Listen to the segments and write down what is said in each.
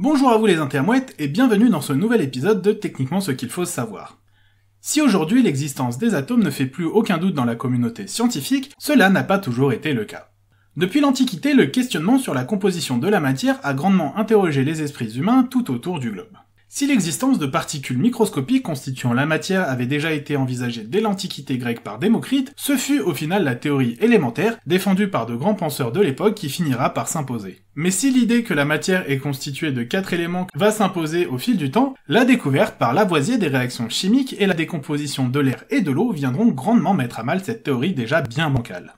Bonjour à vous les intermouettes et bienvenue dans ce nouvel épisode de Techniquement ce qu'il faut savoir. Si aujourd'hui l'existence des atomes ne fait plus aucun doute dans la communauté scientifique, cela n'a pas toujours été le cas. Depuis l'Antiquité, le questionnement sur la composition de la matière a grandement interrogé les esprits humains tout autour du globe. Si l'existence de particules microscopiques constituant la matière avait déjà été envisagée dès l'Antiquité grecque par Démocrite, ce fut au final la théorie élémentaire défendue par de grands penseurs de l'époque qui finira par s'imposer. Mais si l'idée que la matière est constituée de quatre éléments va s'imposer au fil du temps, la découverte par Lavoisier des réactions chimiques et la décomposition de l'air et de l'eau viendront grandement mettre à mal cette théorie déjà bien bancale.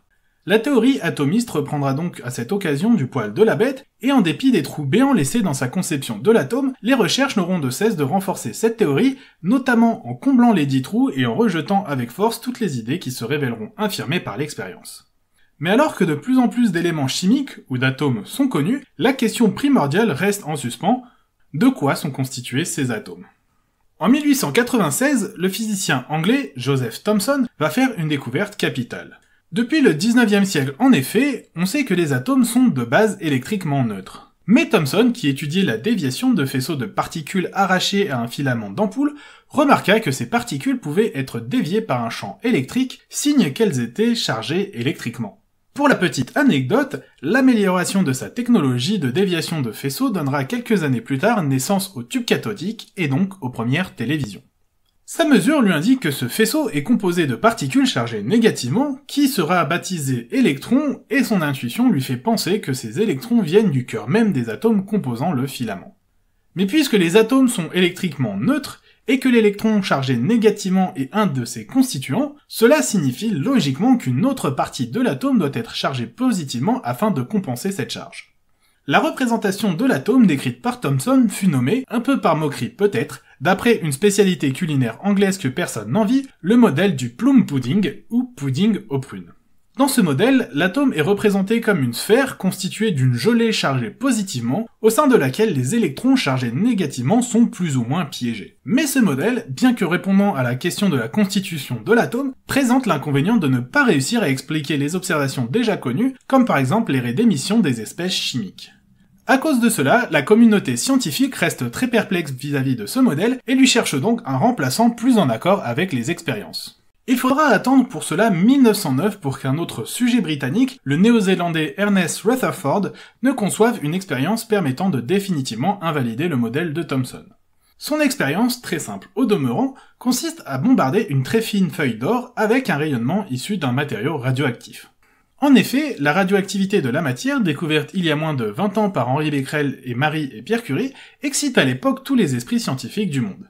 La théorie atomiste reprendra donc à cette occasion du poil de la bête, et en dépit des trous béants laissés dans sa conception de l'atome, les recherches n'auront de cesse de renforcer cette théorie, notamment en comblant les dix trous et en rejetant avec force toutes les idées qui se révéleront infirmées par l'expérience. Mais alors que de plus en plus d'éléments chimiques ou d'atomes sont connus, la question primordiale reste en suspens, de quoi sont constitués ces atomes En 1896, le physicien anglais Joseph Thomson va faire une découverte capitale. Depuis le 19e siècle, en effet, on sait que les atomes sont de base électriquement neutres. Mais Thomson, qui étudiait la déviation de faisceaux de particules arrachées à un filament d'ampoule, remarqua que ces particules pouvaient être déviées par un champ électrique, signe qu'elles étaient chargées électriquement. Pour la petite anecdote, l'amélioration de sa technologie de déviation de faisceaux donnera quelques années plus tard naissance au tube cathodique et donc aux premières télévisions. Sa mesure lui indique que ce faisceau est composé de particules chargées négativement, qui sera baptisé électron, et son intuition lui fait penser que ces électrons viennent du cœur même des atomes composant le filament. Mais puisque les atomes sont électriquement neutres, et que l'électron chargé négativement est un de ses constituants, cela signifie logiquement qu'une autre partie de l'atome doit être chargée positivement afin de compenser cette charge. La représentation de l'atome décrite par Thomson fut nommée, un peu par moquerie peut-être, d'après une spécialité culinaire anglaise que personne n'envie, le modèle du plum pudding ou pudding aux prunes. Dans ce modèle, l'atome est représenté comme une sphère constituée d'une gelée chargée positivement, au sein de laquelle les électrons chargés négativement sont plus ou moins piégés. Mais ce modèle, bien que répondant à la question de la constitution de l'atome, présente l'inconvénient de ne pas réussir à expliquer les observations déjà connues, comme par exemple les d'émission des espèces chimiques. À cause de cela, la communauté scientifique reste très perplexe vis-à-vis de ce modèle et lui cherche donc un remplaçant plus en accord avec les expériences. Il faudra attendre pour cela 1909 pour qu'un autre sujet britannique, le néo-zélandais Ernest Rutherford, ne conçoive une expérience permettant de définitivement invalider le modèle de Thomson. Son expérience, très simple au demeurant, consiste à bombarder une très fine feuille d'or avec un rayonnement issu d'un matériau radioactif. En effet, la radioactivité de la matière, découverte il y a moins de 20 ans par Henri Becquerel et Marie et Pierre Curie, excite à l'époque tous les esprits scientifiques du monde.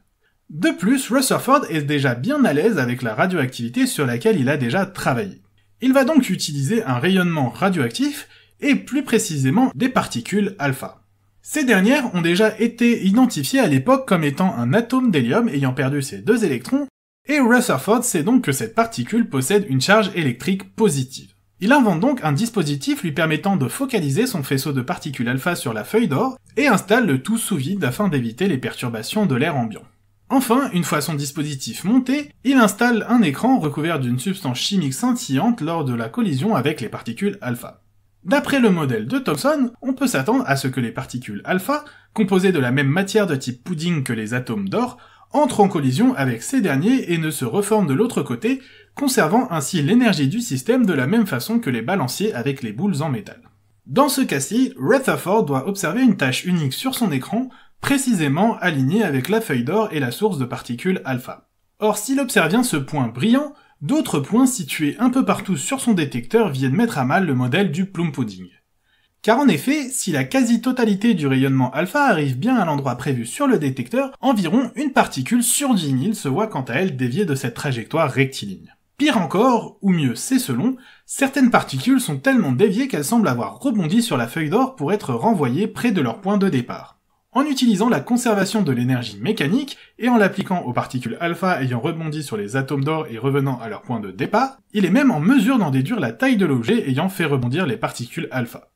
De plus, Rutherford est déjà bien à l'aise avec la radioactivité sur laquelle il a déjà travaillé. Il va donc utiliser un rayonnement radioactif, et plus précisément des particules alpha. Ces dernières ont déjà été identifiées à l'époque comme étant un atome d'hélium ayant perdu ses deux électrons, et Rutherford sait donc que cette particule possède une charge électrique positive. Il invente donc un dispositif lui permettant de focaliser son faisceau de particules alpha sur la feuille d'or et installe le tout sous vide afin d'éviter les perturbations de l'air ambiant. Enfin, une fois son dispositif monté, il installe un écran recouvert d'une substance chimique scintillante lors de la collision avec les particules alpha. D'après le modèle de Thomson, on peut s'attendre à ce que les particules alpha, composées de la même matière de type pudding que les atomes d'or, entrent en collision avec ces derniers et ne se reforment de l'autre côté conservant ainsi l'énergie du système de la même façon que les balanciers avec les boules en métal. Dans ce cas-ci, Rutherford doit observer une tâche unique sur son écran, précisément alignée avec la feuille d'or et la source de particules alpha. Or, s'il observe bien ce point brillant, d'autres points situés un peu partout sur son détecteur viennent mettre à mal le modèle du plum pudding. Car en effet, si la quasi-totalité du rayonnement alpha arrive bien à l'endroit prévu sur le détecteur, environ une particule sur 10 se voit quant à elle déviée de cette trajectoire rectiligne. Pire encore, ou mieux, c'est selon, certaines particules sont tellement déviées qu'elles semblent avoir rebondi sur la feuille d'or pour être renvoyées près de leur point de départ. En utilisant la conservation de l'énergie mécanique et en l'appliquant aux particules alpha ayant rebondi sur les atomes d'or et revenant à leur point de départ, il est même en mesure d'en déduire la taille de l'objet ayant fait rebondir les particules alpha.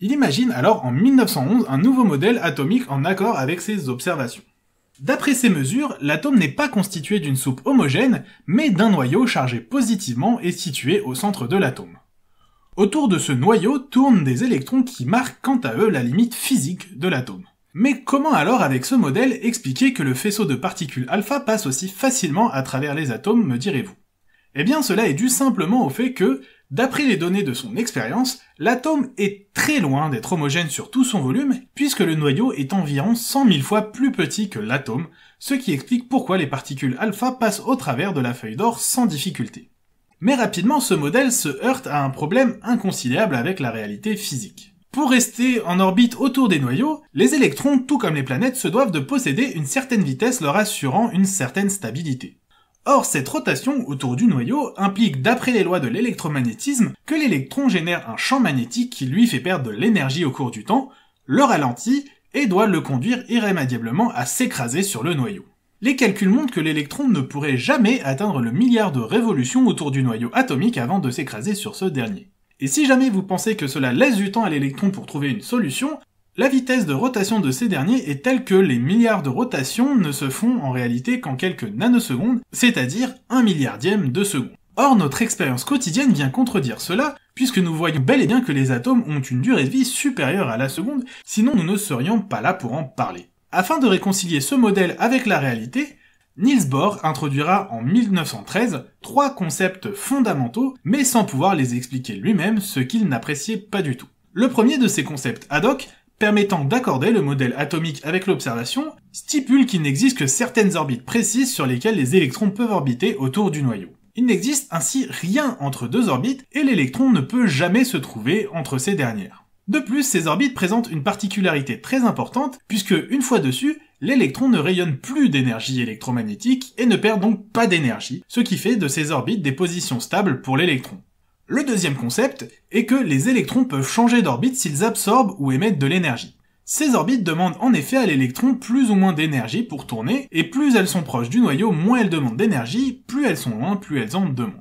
Il imagine alors en 1911 un nouveau modèle atomique en accord avec ses observations. D'après ces mesures, l'atome n'est pas constitué d'une soupe homogène, mais d'un noyau chargé positivement et situé au centre de l'atome. Autour de ce noyau tournent des électrons qui marquent quant à eux la limite physique de l'atome. Mais comment alors avec ce modèle expliquer que le faisceau de particules alpha passe aussi facilement à travers les atomes, me direz-vous Eh bien cela est dû simplement au fait que D'après les données de son expérience, l'atome est très loin d'être homogène sur tout son volume, puisque le noyau est environ 100 000 fois plus petit que l'atome, ce qui explique pourquoi les particules alpha passent au travers de la feuille d'or sans difficulté. Mais rapidement, ce modèle se heurte à un problème inconciliable avec la réalité physique. Pour rester en orbite autour des noyaux, les électrons, tout comme les planètes, se doivent de posséder une certaine vitesse leur assurant une certaine stabilité. Or, cette rotation autour du noyau implique, d'après les lois de l'électromagnétisme, que l'électron génère un champ magnétique qui lui fait perdre de l'énergie au cours du temps, le ralentit et doit le conduire irrémédiablement à s'écraser sur le noyau. Les calculs montrent que l'électron ne pourrait jamais atteindre le milliard de révolutions autour du noyau atomique avant de s'écraser sur ce dernier. Et si jamais vous pensez que cela laisse du temps à l'électron pour trouver une solution, la vitesse de rotation de ces derniers est telle que les milliards de rotations ne se font en réalité qu'en quelques nanosecondes, c'est-à-dire un milliardième de seconde. Or, notre expérience quotidienne vient contredire cela, puisque nous voyons bel et bien que les atomes ont une durée de vie supérieure à la seconde, sinon nous ne serions pas là pour en parler. Afin de réconcilier ce modèle avec la réalité, Niels Bohr introduira en 1913 trois concepts fondamentaux, mais sans pouvoir les expliquer lui-même, ce qu'il n'appréciait pas du tout. Le premier de ces concepts ad hoc permettant d'accorder le modèle atomique avec l'observation, stipule qu'il n'existe que certaines orbites précises sur lesquelles les électrons peuvent orbiter autour du noyau. Il n'existe ainsi rien entre deux orbites et l'électron ne peut jamais se trouver entre ces dernières. De plus, ces orbites présentent une particularité très importante puisque une fois dessus, l'électron ne rayonne plus d'énergie électromagnétique et ne perd donc pas d'énergie, ce qui fait de ces orbites des positions stables pour l'électron. Le deuxième concept est que les électrons peuvent changer d'orbite s'ils absorbent ou émettent de l'énergie. Ces orbites demandent en effet à l'électron plus ou moins d'énergie pour tourner, et plus elles sont proches du noyau, moins elles demandent d'énergie, plus elles sont loin, plus elles en demandent.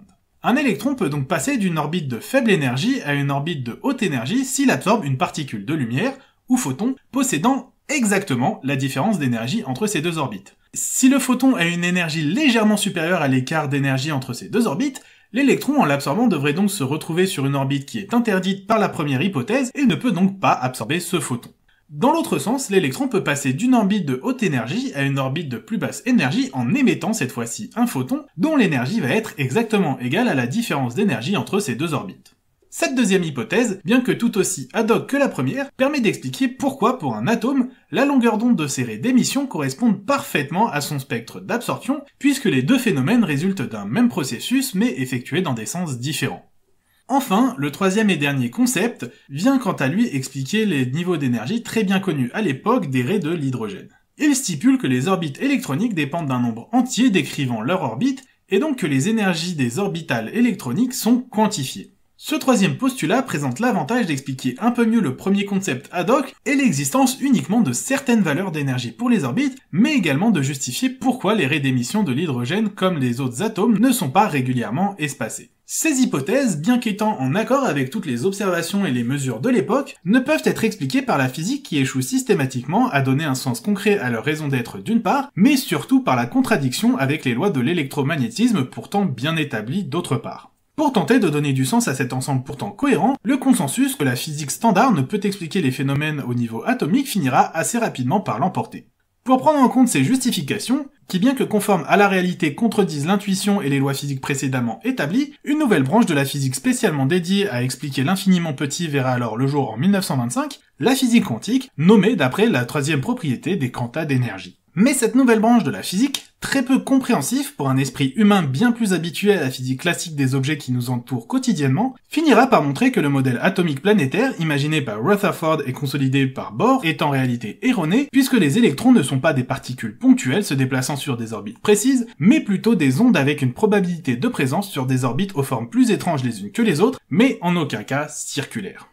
Un électron peut donc passer d'une orbite de faible énergie à une orbite de haute énergie s'il absorbe une particule de lumière ou photon possédant exactement la différence d'énergie entre ces deux orbites. Si le photon a une énergie légèrement supérieure à l'écart d'énergie entre ces deux orbites, L'électron, en l'absorbant, devrait donc se retrouver sur une orbite qui est interdite par la première hypothèse et ne peut donc pas absorber ce photon. Dans l'autre sens, l'électron peut passer d'une orbite de haute énergie à une orbite de plus basse énergie en émettant cette fois-ci un photon dont l'énergie va être exactement égale à la différence d'énergie entre ces deux orbites. Cette deuxième hypothèse, bien que tout aussi ad hoc que la première, permet d'expliquer pourquoi pour un atome, la longueur d'onde de ses raies d'émission correspondent parfaitement à son spectre d'absorption, puisque les deux phénomènes résultent d'un même processus mais effectués dans des sens différents. Enfin, le troisième et dernier concept vient quant à lui expliquer les niveaux d'énergie très bien connus à l'époque des raies de l'hydrogène. Il stipule que les orbites électroniques dépendent d'un nombre entier décrivant leur orbite, et donc que les énergies des orbitales électroniques sont quantifiées. Ce troisième postulat présente l'avantage d'expliquer un peu mieux le premier concept ad hoc et l'existence uniquement de certaines valeurs d'énergie pour les orbites, mais également de justifier pourquoi les raies d'émission de l'hydrogène comme les autres atomes ne sont pas régulièrement espacées. Ces hypothèses, bien qu'étant en accord avec toutes les observations et les mesures de l'époque, ne peuvent être expliquées par la physique qui échoue systématiquement à donner un sens concret à leur raison d'être d'une part, mais surtout par la contradiction avec les lois de l'électromagnétisme pourtant bien établies d'autre part. Pour tenter de donner du sens à cet ensemble pourtant cohérent, le consensus que la physique standard ne peut expliquer les phénomènes au niveau atomique finira assez rapidement par l'emporter. Pour prendre en compte ces justifications, qui bien que conformes à la réalité contredisent l'intuition et les lois physiques précédemment établies, une nouvelle branche de la physique spécialement dédiée à expliquer l'infiniment petit verra alors le jour en 1925, la physique quantique, nommée d'après la troisième propriété des quantas d'énergie. Mais cette nouvelle branche de la physique, très peu compréhensif pour un esprit humain bien plus habitué à la physique classique des objets qui nous entourent quotidiennement, finira par montrer que le modèle atomique planétaire, imaginé par Rutherford et consolidé par Bohr, est en réalité erroné, puisque les électrons ne sont pas des particules ponctuelles se déplaçant sur des orbites précises, mais plutôt des ondes avec une probabilité de présence sur des orbites aux formes plus étranges les unes que les autres, mais en aucun cas circulaires.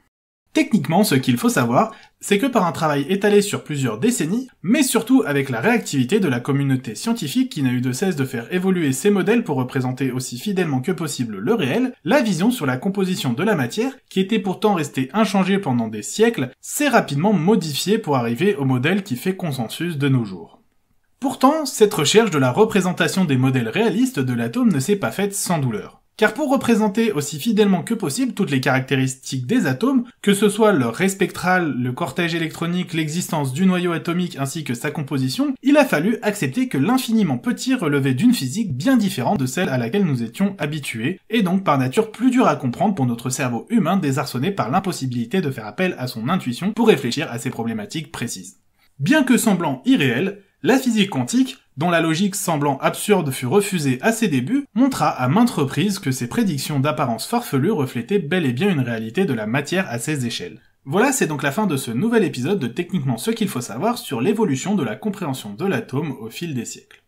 Techniquement, ce qu'il faut savoir, c'est que par un travail étalé sur plusieurs décennies, mais surtout avec la réactivité de la communauté scientifique qui n'a eu de cesse de faire évoluer ses modèles pour représenter aussi fidèlement que possible le réel, la vision sur la composition de la matière, qui était pourtant restée inchangée pendant des siècles, s'est rapidement modifiée pour arriver au modèle qui fait consensus de nos jours. Pourtant, cette recherche de la représentation des modèles réalistes de l'atome ne s'est pas faite sans douleur. Car pour représenter aussi fidèlement que possible toutes les caractéristiques des atomes, que ce soit leur ray le cortège électronique, l'existence du noyau atomique ainsi que sa composition, il a fallu accepter que l'infiniment petit relevait d'une physique bien différente de celle à laquelle nous étions habitués, et donc par nature plus dure à comprendre pour notre cerveau humain désarçonné par l'impossibilité de faire appel à son intuition pour réfléchir à ces problématiques précises. Bien que semblant irréel, la physique quantique, dont la logique semblant absurde fut refusée à ses débuts, montra à maintes reprises que ses prédictions d'apparence farfelue reflétaient bel et bien une réalité de la matière à ses échelles. Voilà, c'est donc la fin de ce nouvel épisode de Techniquement ce qu'il faut savoir sur l'évolution de la compréhension de l'atome au fil des siècles.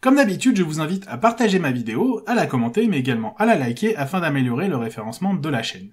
Comme d'habitude, je vous invite à partager ma vidéo, à la commenter, mais également à la liker afin d'améliorer le référencement de la chaîne.